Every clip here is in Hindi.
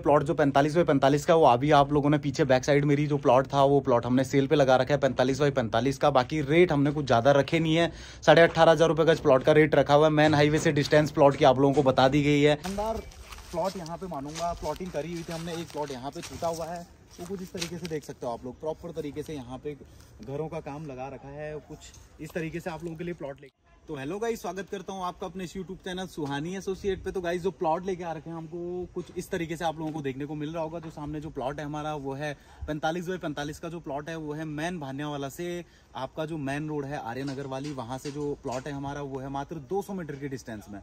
प्लॉट जो पैंतालीस बाई पैंतालीस का वो अभी आप लोगों ने पीछे बैक साइड मेरी जो प्लॉट था वो प्लॉट हमने सेल पे लगा रखा है पैंतालीस बाई पैंतालीस का बाकी रेट हमने कुछ ज़्यादा रखे नहीं है साढ़े अट्ठारह हज़ार रुपए का इस प्लॉट का रेट रखा हुआ है मेन हाईवे से डिस्टेंस प्लॉट की आप लोगों को बता दी गई है प्लॉट यहाँ पे मानूंगा प्लॉटिंग करी हुई थी हमने एक प्लॉट यहाँ पे छूटा हुआ है वो तो कुछ इस तरीके से देख सकते हो आप लोग प्रॉपर तरीके से यहाँ पे घरों का काम लगा रखा है कुछ इस तरीके से आप लोगों के लिए प्लॉट लेके तो हेलो गाइस स्वागत करता हूँ आपका अपने यूट्यूब चैनल सुहानी एसोसिएट पे तो गाइस जो प्लॉट लेके आ रखे हैं हमको कुछ इस तरीके से आप लोगों को देखने को मिल रहा होगा तो सामने जो प्लॉट है हमारा वो है पैंतालीस बाई पैंतालीस का जो प्लॉट है वो है मैन भान्यावाला से आपका जो मैन रोड है आर्यनगर वाली वहाँ से जो प्लॉट है हमारा वो है मात्र दो मीटर के डिस्टेंस में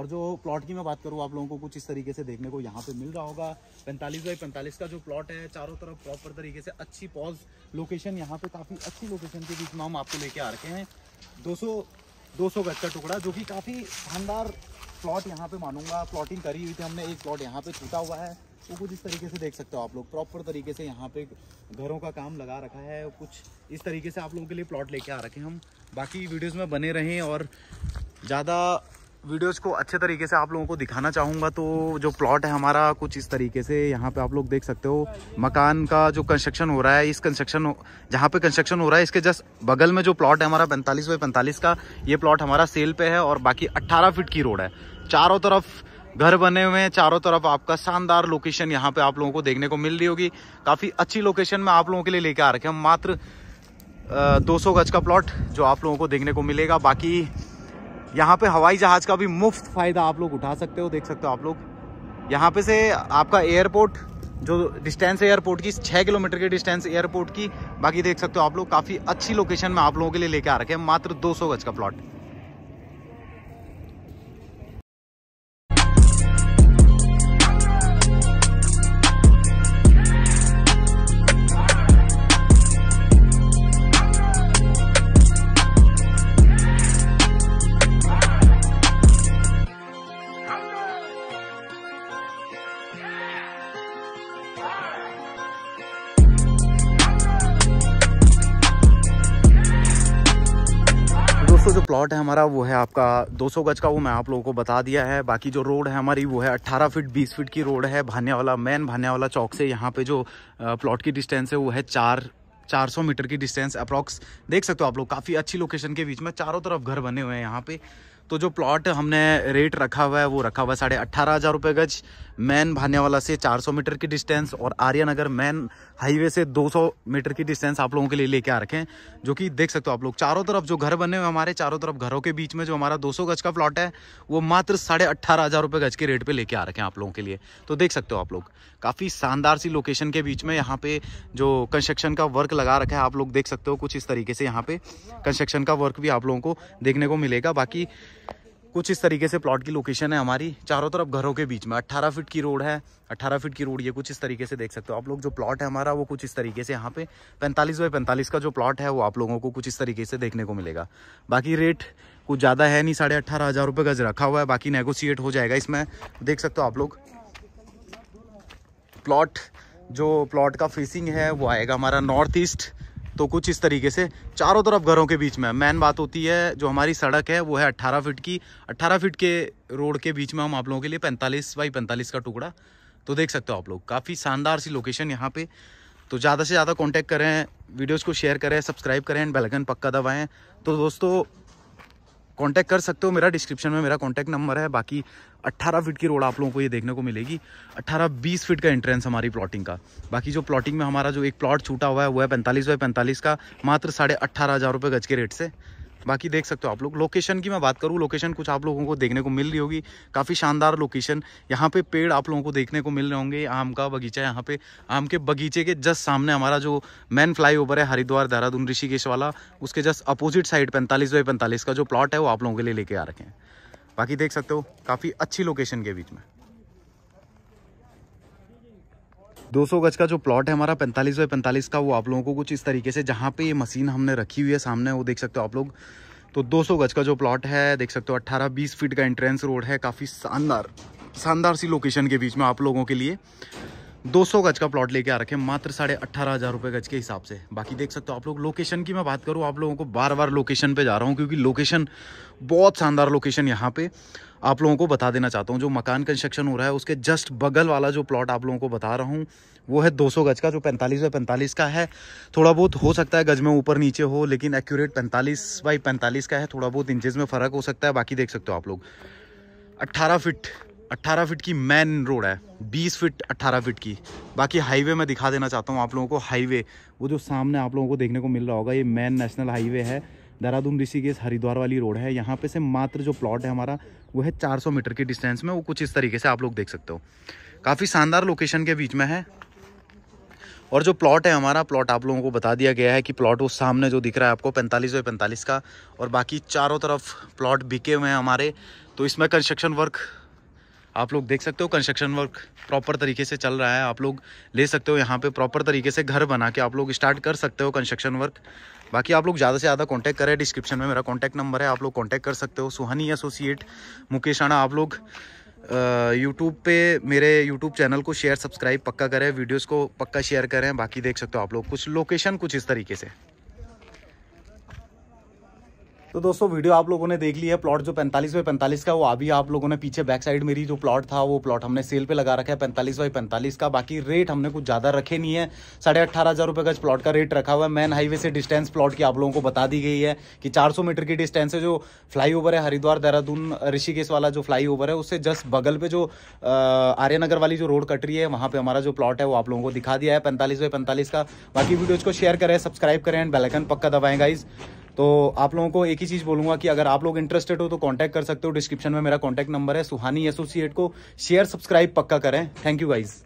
और जो प्लॉट की मैं बात करूँ आप लोगों को कुछ इस तरीके से देखने को यहाँ पे मिल रहा होगा पैंतालीस बाई पैंतालीस का जो प्लॉट है चारों तरफ प्रॉपर तरीके से अच्छी पॉज लोकेशन यहाँ पे काफ़ी अच्छी लोकेशन के बीच में हम आपको लेके आ रखे हैं 200 गज का टुकड़ा जो कि काफ़ी शानदार प्लॉट यहाँ पे मानूंगा प्लॉटिंग करी हुई थी हमने एक प्लॉट यहाँ पे छूटा हुआ है वो कुछ इस तरीके से देख सकते हो आप लोग प्रॉपर तरीके से यहाँ पे घरों का काम लगा रखा है कुछ इस तरीके से आप लोगों के लिए प्लॉट लेके आ रखे हम बाकी वीडियोज़ में बने रहें और ज़्यादा वीडियोस को अच्छे तरीके से आप लोगों को दिखाना चाहूँगा तो जो प्लॉट है हमारा कुछ इस तरीके से यहाँ पे आप लोग देख सकते हो मकान का जो कंस्ट्रक्शन हो रहा है इस कंस्ट्रक्शन जहाँ पे कंस्ट्रक्शन हो रहा है इसके जस्ट बगल में जो प्लॉट है हमारा पैंतालीस बाई पैंतालीस का ये प्लॉट हमारा सेल पे है और बाकी अट्ठारह फीट की रोड है चारों तरफ घर बने हुए हैं चारों तरफ आपका शानदार लोकेशन यहाँ पे आप लोगों को देखने को मिल रही होगी काफ़ी अच्छी लोकेशन में आप लोगों के लिए लेके आ रखे हम मात्र दो सौ गज का प्लॉट जो आप लोगों को देखने को मिलेगा बाकी यहाँ पे हवाई जहाज़ का भी मुफ्त फ़ायदा आप लोग उठा सकते हो देख सकते हो आप लोग यहाँ पे से आपका एयरपोर्ट जो डिस्टेंस एयरपोर्ट की छः किलोमीटर की डिस्टेंस एयरपोर्ट की बाकी देख सकते हो आप लोग काफ़ी अच्छी लोकेशन में आप लोगों के लिए लेके आ रखे हैं मात्र दो सौ गज का प्लॉट दोस्तों जो प्लॉट है हमारा वो है आपका 200 गज का वो मैं आप लोगों को बता दिया है बाकी जो रोड है हमारी वो है 18 फीट 20 फीट की रोड है भान्यावाला मेन भान्यावाला चौक से यहाँ पे जो प्लॉट की डिस्टेंस है वो है चार 400 मीटर की डिस्टेंस अप्रॉक्स देख सकते हो आप लोग काफ़ी अच्छी लोकेशन के बीच में चारों तरफ घर बने हुए हैं यहाँ पे तो जो प्लॉट हमने रेट रखा हुआ है वो रखा हुआ है साढ़े अट्ठारह हज़ार रुपये गज मैन भानियावाला से 400 मीटर की डिस्टेंस और आर्यनगर मैन हाईवे से 200 मीटर की डिस्टेंस आप लोगों के लिए लेके आ रखे हैं जो कि देख सकते हो आप लोग चारों तरफ जो घर बने हुए हमारे चारों तरफ घरों के बीच में जो हमारा 200 गज का प्लॉट है वो मात्र साढ़े अट्ठारह हज़ार रुपये गज के रेट पर लेके आ रखे हैं आप लोगों के लिए तो देख सकते हो आप लोग काफ़ी शानदार सी लोकेशन के बीच में यहाँ पे जो कंस्ट्रक्शन का वर्क लगा रखा है आप लोग देख सकते हो कुछ इस तरीके से यहाँ पे कंस्ट्रक्शन का वर्क भी आप लोगों को देखने को मिलेगा बाकी कुछ इस तरीके से प्लॉट की लोकेशन है हमारी चारों तरफ घरों के बीच में 18 फीट की रोड है 18 फीट की रोड ये कुछ इस तरीके से देख सकते हो आप लोग जो प्लॉट है हमारा वो कुछ इस तरीके से यहाँ पे 45 बाई 45 का जो प्लॉट है वो आप लोगों को कुछ इस तरीके से देखने को मिलेगा बाकी रेट कुछ ज़्यादा है नहीं साढ़े अट्ठारह हज़ार रुपये गज रखा हुआ है बाकी नेगोशिएट हो जाएगा इसमें देख सकते हो आप लोग प्लॉट जो प्लॉट का फेसिंग है वो आएगा हमारा नॉर्थ ईस्ट तो कुछ इस तरीके से चारों तरफ घरों के बीच में मेन बात होती है जो हमारी सड़क है वो है अट्ठारह फिट की अट्ठारह फिट के रोड के बीच में हम आप लोगों के लिए पैंतालीस बाई पैंतालीस का टुकड़ा तो देख सकते हो आप लोग काफ़ी शानदार सी लोकेशन यहाँ पे तो ज़्यादा से ज़्यादा कॉन्टैक्ट करें वीडियोज़ को शेयर करें सब्सक्राइब करें बेलकन पक्का दबाएँ तो दोस्तों कांटेक्ट कर सकते हो मेरा डिस्क्रिप्शन में मेरा कांटेक्ट नंबर है बाकी 18 फीट की रोड आप लोगों को ये देखने को मिलेगी 18-20 फीट का एंट्रेंस हमारी प्लॉटिंग का बाकी जो प्लॉटिंग में हमारा जो एक प्लॉट छूटा हुआ है वो है पैंतालीस बाई पैंतालीस का मात्र साढ़े अट्ठारह हज़ार रुपये गज के रेट से बाकी देख सकते हो आप लोग लोकेशन की मैं बात करूँ लोकेशन कुछ आप लोगों को देखने को मिल रही होगी काफ़ी शानदार लोकेशन यहाँ पे पेड़ आप लोगों को देखने को मिल रहे होंगे आम का बगीचा यहाँ पे आम के बगीचे के जस्ट सामने हमारा जो मेन फ्लाई ओवर है हरिद्वार देहरादून ऋषिकेश वाला उसके जस्ट अपोजिट साइड पैंतालीस बाई पैंतालीस का जो प्लॉट है वो आप लोगों के लिए लेके आ रखे हैं बाकी देख सकते हो काफ़ी अच्छी लोकेशन के बीच में 200 गज का जो प्लॉट है हमारा 45 बाई 45 का वो आप लोगों को कुछ इस तरीके से जहाँ पे ये मशीन हमने रखी हुई है सामने वो देख सकते हो आप लोग तो 200 गज का जो प्लॉट है देख सकते हो 18-20 फीट का एंट्रेंस रोड है काफ़ी शानदार शानदार सी लोकेशन के बीच में आप लोगों के लिए 200 गज का प्लॉट लेके आ रखे मात्र साढ़े अट्ठारह हज़ार रुपये गज के हिसाब से बाकी देख सकते हो आप लोग लोकेशन की मैं बात करूँ आप लोगों को बार बार लोकेशन पे जा रहा हूँ क्योंकि लोकेशन बहुत शानदार लोकेशन यहाँ पे आप लोगों को बता देना चाहता हूँ जो मकान कंस्ट्रक्शन हो रहा है उसके जस्ट बगल वाला जो प्लॉट आप लोगों को बता रहा हूँ वो है दो गज का जो पैंतालीस बाई पैंतालीस का है थोड़ा बहुत हो सकता है गज में ऊपर नीचे हो लेकिन एक्यूरेट पैंतालीस बाई पैंतालीस का है थोड़ा बहुत इंचज में फ़र्क हो सकता है बाकी देख सकते हो आप लोग अट्ठारह फिट 18 फीट की मेन रोड है 20 फीट 18 फीट की बाकी हाईवे मैं दिखा देना चाहता हूँ आप लोगों को हाईवे वो जो सामने आप लोगों को देखने को मिल रहा होगा ये मेन नेशनल हाईवे है देहरादून ऋषिकेश हरिद्वार वाली रोड है यहाँ पे से मात्र जो प्लॉट है हमारा वो है 400 मीटर के डिस्टेंस में वो कुछ इस तरीके से आप लोग देख सकते हो काफ़ी शानदार लोकेशन के बीच में है और जो प्लॉट है हमारा प्लॉट आप लोगों को बता दिया गया है कि प्लॉट वो सामने जो दिख रहा है आपको पैंतालीस बाई पैंतालीस का और बाकी चारों तरफ प्लॉट बिके हुए हैं हमारे तो इसमें कंस्ट्रक्शन वर्क आप लोग देख सकते हो कंस्ट्रक्शन वर्क प्रॉपर तरीके से चल रहा है आप लोग ले सकते हो यहाँ पे प्रॉपर तरीके से घर बना के आप लोग स्टार्ट कर सकते हो कंस्ट्रक्शन वर्क बाकी आप लोग ज़्यादा से ज़्यादा कॉन्टैक्ट करें डिस्क्रिप्शन में मेरा कॉन्टैक्ट नंबर है आप लोग कॉन्टैक्ट कर सकते हो सुहानी एसोसिएट मुकेश राणा आप लोग यूट्यूब पे मेरे यूट्यूब चैनल को शेयर सब्सक्राइब पक्का करें वीडियोज़ को पक्का शेयर करें बाकी देख सकते हो आप लोग कुछ लोकेशन कुछ इस तरीके से तो दोस्तों वीडियो आप लोगों ने देख ली है प्लॉट जो पैंतालीस बाई पैंतालीस का वो अभी आप लोगों ने पीछे बैक साइड मेरी जो प्लॉट था वो प्लॉट हमने सेल पे लगा रखा है पैंतालीस बाई पैंतालीस का बाकी रेट हमने कुछ ज़्यादा रखे नहीं है साढ़े अट्ठारह हज़ार रुपये का प्लॉट का रेट रखा हुआ है मेन हाईवे से डिस्टेंस प्लॉट की आप लोगों को बता दी गई है कि चार मीटर की डिस्टेंस है जो फ्लाई है हरिद्वार देहरादून ऋषिकेश वाला जो फ्लाई है उससे जस्ट बगल पे जो आर्यनगर वाली जो रोड कट रही है वहाँ पर हमारा जो प्लॉट है वो आप लोगों को दिखा दिया है पैंतालीस बाई पैंतालीस का बाकी वीडियोज़ को शेयर करें सब्सक्राइब करें एंड बेलकन पक्का दबाएगा गाइज़ तो आप लोगों को एक ही चीज़ बोलूंगा कि अगर आप लोग इंटरेस्टेड हो तो कॉन्टैक्ट कर सकते हो डिस्क्रिप्शन में मेरा कॉन्टैक्ट नंबर है सुहानी एसोसिएट को शेयर सब्सक्राइब पक्का करें थैंक यू गाइज़